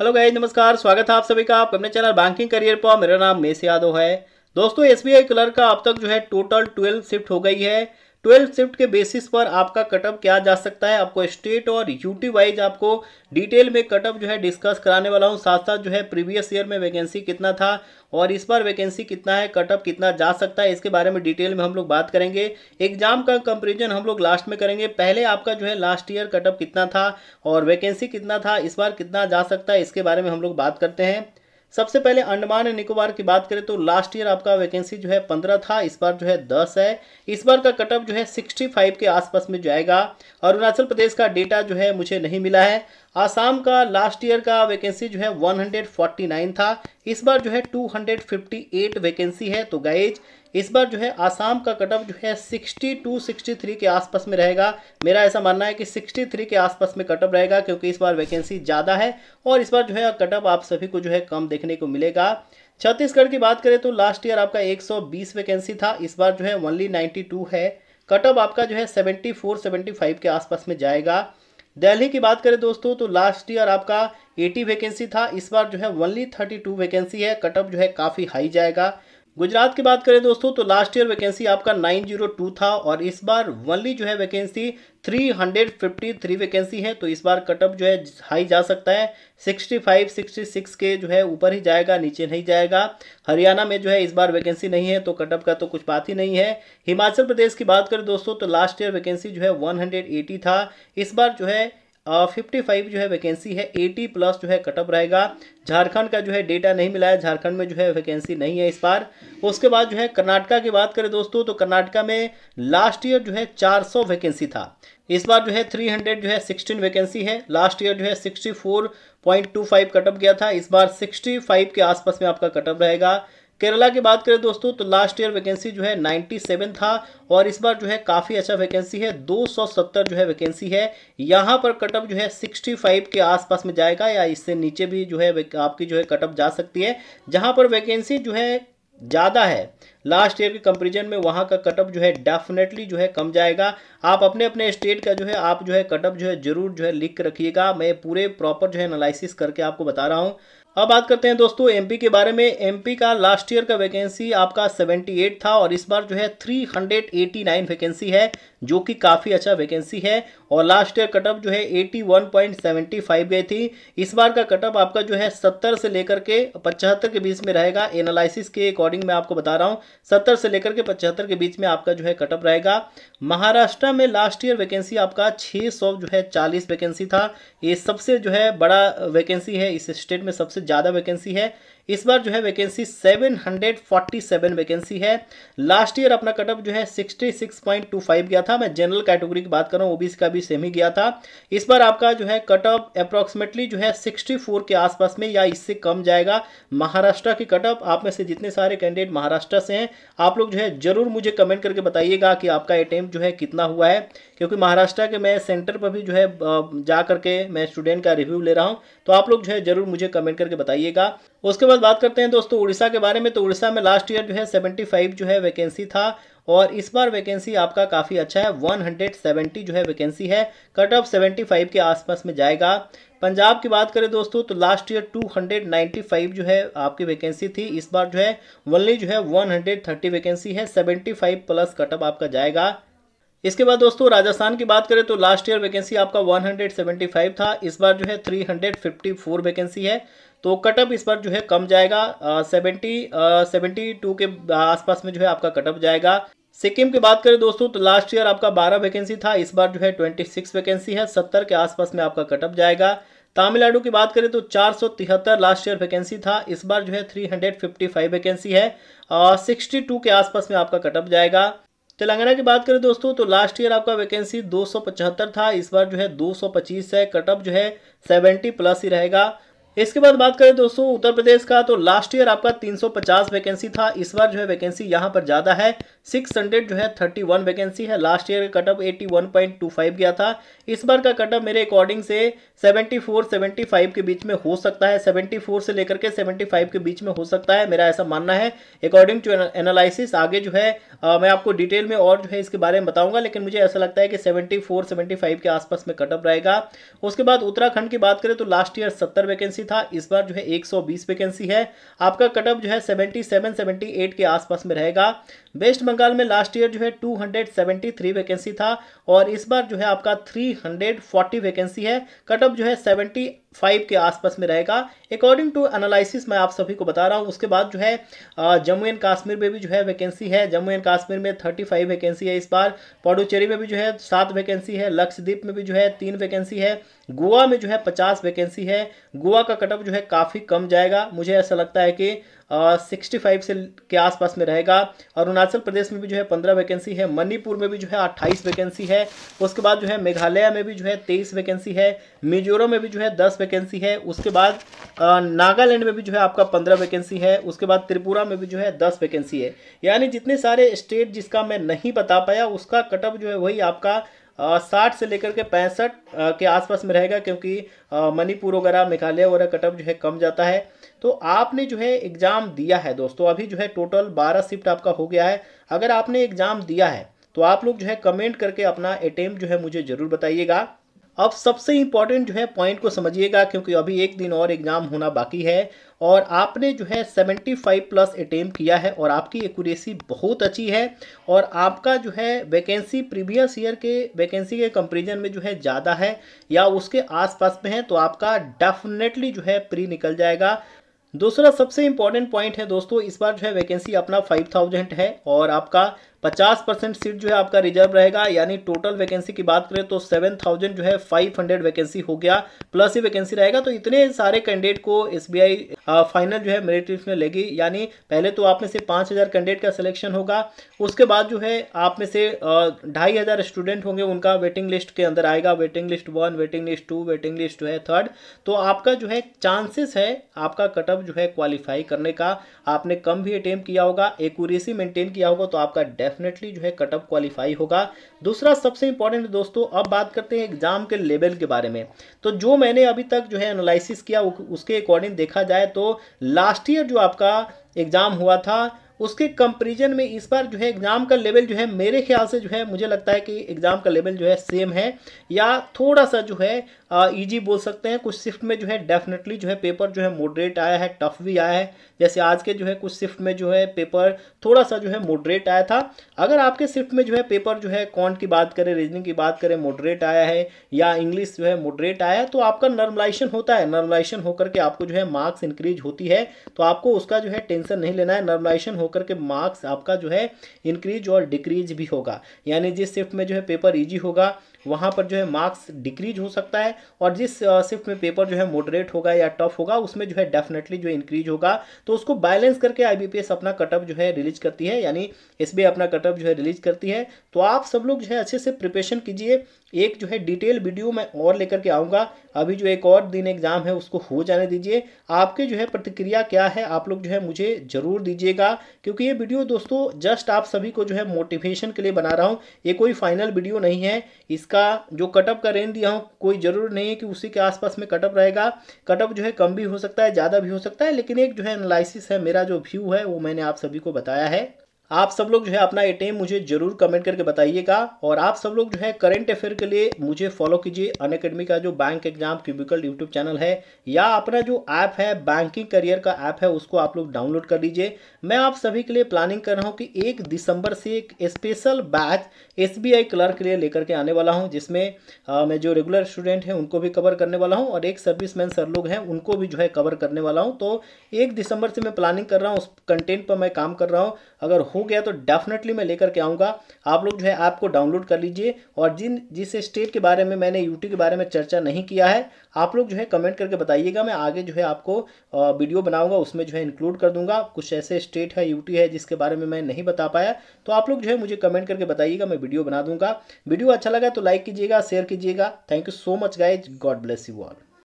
hello guys नमस्कार स्वागत है आप सभी का आप अपने चैनल बैंकिंग करियर पर मेरा नाम मेस यादव है दोस्तों एस क्लर्क का अब तक जो है टोटल ट्वेल्व शिफ्ट हो गई है ट्वेल्थ शिफ्ट के बेसिस पर आपका कटअप क्या जा सकता है आपको स्टेट और यूटी वाइज आपको डिटेल में कटअप जो है डिस्कस कराने वाला हूँ साथ साथ जो है प्रीवियस ईयर में वैकेंसी कितना था और इस बार वैकेंसी कितना है कटअप कितना जा सकता है इसके बारे में डिटेल में हम लोग बात करेंगे एग्जाम का कंपेरिजन हम लोग लास्ट में करेंगे पहले आपका जो है लास्ट ईयर कटअप कितना था और वैकेंसी कितना था इस बार कितना जा सकता है इसके बारे में हम लोग बात करते हैं सबसे पहले अंडमान एंड निकोबार की बात करें तो लास्ट ईयर आपका वैकेंसी जो है पंद्रह था इस बार जो है दस है इस बार का कटअप जो है सिक्सटी फाइव के आसपास में जाएगा अरुणाचल प्रदेश का डेटा जो है मुझे नहीं मिला है आसाम का लास्ट ईयर का वैकेंसी जो है वन हंड्रेड फोर्टी नाइन था इस बार जो है two hundred fifty eight vacancy है तो गाइज इस बार जो है आसाम का कटअप जो है 62 63 के आसपास में रहेगा मेरा ऐसा मानना है कि 63 के आसपास में कटअप रहेगा क्योंकि इस बार वैकेंसी ज़्यादा है और इस बार जो है कटअप आप सभी को जो है कम देखने को मिलेगा छत्तीसगढ़ की बात करें तो लास्ट ईयर आपका 120 वैकेंसी था इस बार जो है ओनली 92 है कटअप आपका जो है 74 75 के आसपास में जाएगा दिल्ली की बात करें दोस्तों तो लास्ट ईयर आपका 80 वैकेंसी था इस बार जो है ओनली 32 वैकेंसी है कटअप जो है काफ़ी हाई जाएगा गुजरात की बात करें दोस्तों तो लास्ट ईयर वैकेंसी आपका 902 था और इस बार वनली जो है वैकेंसी 353 वैकेंसी है तो इस बार कटअप जो है हाई जा सकता है 65 66 के जो है ऊपर ही जाएगा नीचे नहीं जाएगा हरियाणा में जो है इस बार वैकेंसी नहीं है तो कटअप का तो कुछ बात ही नहीं है हिमाचल प्रदेश की बात करें दोस्तों तो लास्ट ईयर वैकेंसी जो है वन था इस बार जो है फिफ्टी फाइव जो है वैकेंसी है एटी प्लस जो है कटअप रहेगा झारखंड का जो है डेटा नहीं मिला है झारखंड में जो है वैकेंसी नहीं है इस बार उसके बाद जो है कर्नाटका की बात करें दोस्तों तो कर्नाटका में लास्ट ईयर जो है 400 वैकेंसी था इस बार जो है 300 जो है 16 वैकेंसी है लास्ट ईयर जो है 64.25 कटअप गया था इस बार 65 के आसपास में आपका कटअप रहेगा केरला की बात करें दोस्तों तो लास्ट ईयर वैकेंसी जो है 97 था और इस बार जो है काफ़ी अच्छा वैकेंसी है 270 जो है वैकेंसी है यहाँ पर कटअप जो है 65 के आसपास में जाएगा या इससे नीचे भी जो है आपकी जो है कटअप जा सकती है जहाँ पर वैकेंसी जो है ज़्यादा है लास्ट ईयर के कंपेरिजन में वहाँ का कटअप जो है डेफिनेटली जो है कम जाएगा आप अपने अपने स्टेट का जो है आप जो है कटअप जो है जरूर जो है लिख रखिएगा मैं पूरे प्रॉपर जो है एनालिसिस करके आपको बता रहा हूँ अब बात करते हैं दोस्तों एमपी के बारे में एमपी का लास्ट ईयर का वैकेंसी आपका 78 था और इस बार जो है 389 वैकेंसी है जो कि काफ़ी अच्छा वैकेंसी है और लास्ट ईयर कटअप जो है 81.75 गई थी इस बार का कटअप आपका जो है 70 से लेकर के 75 के बीच में रहेगा एनालिसिस के अकॉर्डिंग मैं आपको बता रहा हूँ सत्तर से लेकर के पचहत्तर के बीच में आपका जो है कटअप रहेगा महाराष्ट्र में लास्ट ईयर वैकेंसी आपका छः जो है चालीस वैकेंसी था ये सबसे जो है बड़ा वैकेंसी है इस स्टेट में सबसे सबसे ज़्यादा वैकेंसी है इस बार जो है वैकेंसी 747 वैकेंसी है लास्ट ईयर अपना कटअप जो है 66.25 गया था मैं जनरल कैटेगरी की बात कर रहा हूँ ओबीसी का भी सेम ही गया था इस बार आपका जो है कटअप अप्रॉक्सीमेटली जो है 64 के आसपास में या इससे कम जाएगा महाराष्ट्र की कटअप आप में से जितने सारे कैंडिडेट महाराष्ट्र से हैं आप लोग जो है जरूर मुझे कमेंट करके बताइएगा कि आपका अटैम्प्ट जो है कितना हुआ है क्योंकि महाराष्ट्र के मैं सेंटर पर भी जो है जा करके मैं स्टूडेंट का रिव्यू ले रहा हूँ तो आप लोग जो है ज़रूर मुझे कमेंट करके बताइएगा उसके बाद बात करते हैं दोस्तों उड़ीसा के बारे में तो उड़ीसा में लास्ट ईयर जो है सेवेंटी फाइव जो है वैकेंसी था और इस बार वैकेंसी आपका काफ़ी अच्छा है 170 जो है वैकेंसी है कट ऑफ 75 के आसपास में जाएगा पंजाब की बात करें दोस्तों तो लास्ट ईयर 295 जो है आपकी वैकेंसी थी इस बार जो है ओनली जो है 130 वैकेंसी है 75 प्लस कट ऑफ आपका जाएगा इसके बाद दोस्तों राजस्थान की बात करें तो लास्ट ईयर वैकेंसी आपका 175 था इस बार जो है 354 वैकेंसी है तो कटअप इस बार जो है कम जाएगा सेवेंटी सेवेंटी टू के आसपास में जो है आपका कटअप जाएगा सिक्किम की बात करें दोस्तों तो लास्ट ईयर आपका 12 वैकेंसी था इस बार जो है 26 वैकेंसी है 70 के आसपास में आपका कटअप जाएगा तमिलनाडु की बात करें तो चार लास्ट ईयर वैकेंसी था इस बार जो है थ्री वैकेंसी है सिक्सटी टू के आसपास में आपका कटअप जाएगा तेलंगाना की बात करें दोस्तों तो लास्ट ईयर आपका वैकेंसी दो था इस बार जो है 225 है कटअप जो है सेवेंटी प्लस ही रहेगा इसके बाद बात करें दोस्तों उत्तर प्रदेश का तो लास्ट ईयर आपका 350 वैकेंसी था इस बार जो है वैकेंसी यहाँ पर ज़्यादा है 600 जो है 31 वैकेंसी है लास्ट ईयर का कटअप 81.25 गया था इस बार का कटअप मेरे अकॉर्डिंग से 74 75 के बीच में हो सकता है 74 से लेकर के 75 के बीच में हो सकता है मेरा ऐसा मानना है अकॉर्डिंग टू एनालिसिस आगे जो है आ, मैं आपको डिटेल में और जो है इसके बारे में बताऊंगा लेकिन मुझे ऐसा लगता है कि सेवेंटी फोर के आसपास में कटअप रहेगा उसके बाद उत्तराखंड की बात करें तो लास्ट ईयर सत्तर वैकेंसी था इस बार जो है 120 वैकेंसी है आपका कटअप जो है 77 78 के आसपास में रहेगा वेस्ट बंगाल में लास्ट ईयर जो है 273 वैकेंसी था और इस बार जो है आपका 340 वैकेंसी है कटअप जो है 70 फाइव के आसपास में रहेगा अकॉर्डिंग टू एनालिसिस मैं आप सभी को बता रहा हूँ उसके बाद जो है जम्मू एंड कश्मीर में भी जो है वैकेंसी है जम्मू एंड कश्मीर में थर्टी फाइव वैकेंसी है इस बार पौडुचेरी में भी जो है सात वैकेंसी है लक्षद्वीप में भी जो है तीन वैकेंसी है गोवा में जो है पचास वैकेंसी है गोवा का कटअप जो है काफ़ी कम जाएगा मुझे ऐसा लगता है कि सिक्सटी फाइव से के आसपास में रहेगा अरुणाचल प्रदेश में भी जो है पंद्रह वैकेंसी है मणिपुर में भी जो है अट्ठाईस वैकेंसी है उसके बाद जो है मेघालय में भी जो है तेईस वैकेंसी है मिजोरम में भी जो है दस वैकेंसी है उसके बाद नागालैंड में भी जो है आपका पंद्रह वैकेंसी है उसके बाद त्रिपुरा में भी जो है दस वैकेंसी है यानी जितने सारे स्टेट जिसका मैं नहीं बता पाया उसका कटअप जो है वही आपका साठ से लेकर के पैंसठ के आसपास में रहेगा क्योंकि मणिपुर वगैरह मेघालय वगैरह कटअप जो है कम जाता है तो आपने जो है एग्ज़ाम दिया है दोस्तों अभी जो है टोटल बारह शिफ्ट आपका हो गया है अगर आपने एग्ज़ाम दिया है तो आप लोग जो है कमेंट करके अपना अटेम्प्ट जो है मुझे ज़रूर बताइएगा अब सबसे इम्पॉर्टेंट जो है पॉइंट को समझिएगा क्योंकि अभी एक दिन और एग्जाम होना बाकी है और आपने जो है 75 प्लस अटेम्प किया है और आपकी एक्यूरेसी बहुत अच्छी है और आपका जो है वैकेंसी प्रीवियस ईयर के वैकेंसी के कंपेरिजन में जो है ज़्यादा है या उसके आसपास में है तो आपका डेफिनेटली जो है प्री निकल जाएगा दूसरा सबसे इम्पॉर्टेंट पॉइंट है दोस्तों इस बार जो है वैकेंसी अपना फाइव है और आपका पचास परसेंट सीट जो है आपका रिजर्व रहेगा यानी टोटल वैकेंसी की बात करें तो सेवन थाउजेंड जो है फाइव हंड्रेड वैकेंसी हो गया प्लस ही वैकेंसी रहेगा तो इतने सारे कैंडिडेट को एस बी आई फाइनल जो है मेरिट लिस्ट में लेगी यानी पहले तो आप में से पाँच हज़ार कैंडिडेट का सिलेक्शन होगा उसके बाद जो है आप में से ढाई हज़ार स्टूडेंट होंगे उनका वेटिंग लिस्ट के अंदर आएगा waiting list one waiting list two waiting list जो है थर्ड तो आपका जो है चांसेस है आपका कटअप जो है क्वालिफाई करने का आपने कम भी अटेम्प किया होगा एक्यूरेसी मेंटेन किया होगा तो आपका डेफिनेटली जो है कटअप क्वालिफाई होगा दूसरा सबसे इंपॉर्टेंट दोस्तों अब बात करते हैं एग्जाम के लेवल के बारे में तो जो मैंने अभी तक जो है एनालिसिस किया उसके अकॉर्डिंग देखा जाए तो लास्ट ईयर जो आपका एग्जाम हुआ था उसके कंपेरिजन में इस बार जो है एग्ज़ाम का लेवल जो है मेरे ख्याल से जो है मुझे लगता है कि एग्ज़ाम का लेवल जो है सेम है या थोड़ा सा जो है ईजी बोल सकते हैं कुछ शिफ्ट में जो है डेफिनेटली जो है पेपर जो है मोडरेट आया है टफ भी आया है जैसे आज के जो है कुछ शिफ्ट में जो है पेपर थोड़ा सा जो है मोडरेट आया था अगर आपके शिफ्ट में जो है पेपर जो है कॉन्ट की बात करें रीजनिंग की बात करें मोडरेट आया है या इंग्लिश जो है मोडरेट आया है तो आपका नर्मलाइजेशन होता है नर्मलाइजेशन होकर के आपको जो है मार्क्स इंक्रीज होती है तो आपको उसका जो है टेंशन नहीं लेना है नर्मलाइजेशन हो होकर के मार्क्स आपका जो है इंक्रीज और डिक्रीज भी होगा यानी जिस शिफ्ट में जो है पेपर ईजी होगा वहाँ पर जो है मार्क्स डिक्रीज हो सकता है और जिस शिफ्ट में पेपर जो है मोडरेट होगा या टफ होगा उसमें जो है डेफिनेटली जो इंक्रीज होगा तो उसको बैलेंस करके आईबीपीएस अपना कटअप जो है रिलीज करती है यानी एसबीआई अपना कटअप जो है रिलीज करती है तो आप सब लोग जो है अच्छे से प्रिपरेशन कीजिए एक जो है डिटेल वीडियो मैं और लेकर के आऊँगा अभी जो एक और दिन एग्जाम है उसको हो जाने दीजिए आपके जो है प्रतिक्रिया क्या है आप लोग जो है मुझे ज़रूर दीजिएगा क्योंकि ये वीडियो दोस्तों जस्ट आप सभी को जो है मोटिवेशन के लिए बना रहा हूँ ये कोई फाइनल वीडियो नहीं है इस इसका जो कटअप का रेंज दिया हूँ कोई ज़रूर नहीं है कि उसी के आसपास में कटअप रहेगा कटअप जो है कम भी हो सकता है ज़्यादा भी हो सकता है लेकिन एक जो है एनालिसिस है मेरा जो व्यू है वो मैंने आप सभी को बताया है आप सब लोग जो है अपना ए मुझे जरूर कमेंट करके बताइएगा और आप सब लोग जो है करंट अफेयर के लिए मुझे फॉलो कीजिए अन अकेडमी का जो bank exam cubicle YouTube channel है या अपना जो ऐप है बैंकिंग करियर का ऐप है उसको आप लोग डाउनलोड कर लीजिए मैं आप सभी के लिए प्लानिंग कर रहा हूँ कि एक दिसंबर से एक स्पेशल बैच एस क्लर्क के लिए लेकर के आने वाला हूँ जिसमें आ, मैं जो रेगुलर स्टूडेंट हैं उनको भी कवर करने वाला हूँ और एक सर्विस सर लोग हैं उनको भी जो है कवर करने वाला हूँ तो एक दिसंबर से मैं प्लानिंग कर रहा हूँ उस कंटेंट पर मैं काम कर रहा हूँ अगर हो गया तो डेफिनेटली मैं लेकर के आऊँगा आप लोग जो है ऐप को डाउनलोड कर लीजिए और जिन जिस स्टेट के बारे में मैंने यूटी के बारे में चर्चा नहीं किया है आप लोग जो है कमेंट करके बताइएगा मैं आगे जो है आपको वीडियो बनाऊँगा उसमें जो है इंक्लूड कर दूँगा कुछ ऐसे स्टेट है यूटी है जिसके बारे में मैं नहीं बता पाया तो आप लोग जो है मुझे कमेंट करके बताइएगा मैं वीडियो बना दूँगा वीडियो अच्छा लगा तो लाइक कीजिएगा शेयर कीजिएगा thank you so much guys God bless you all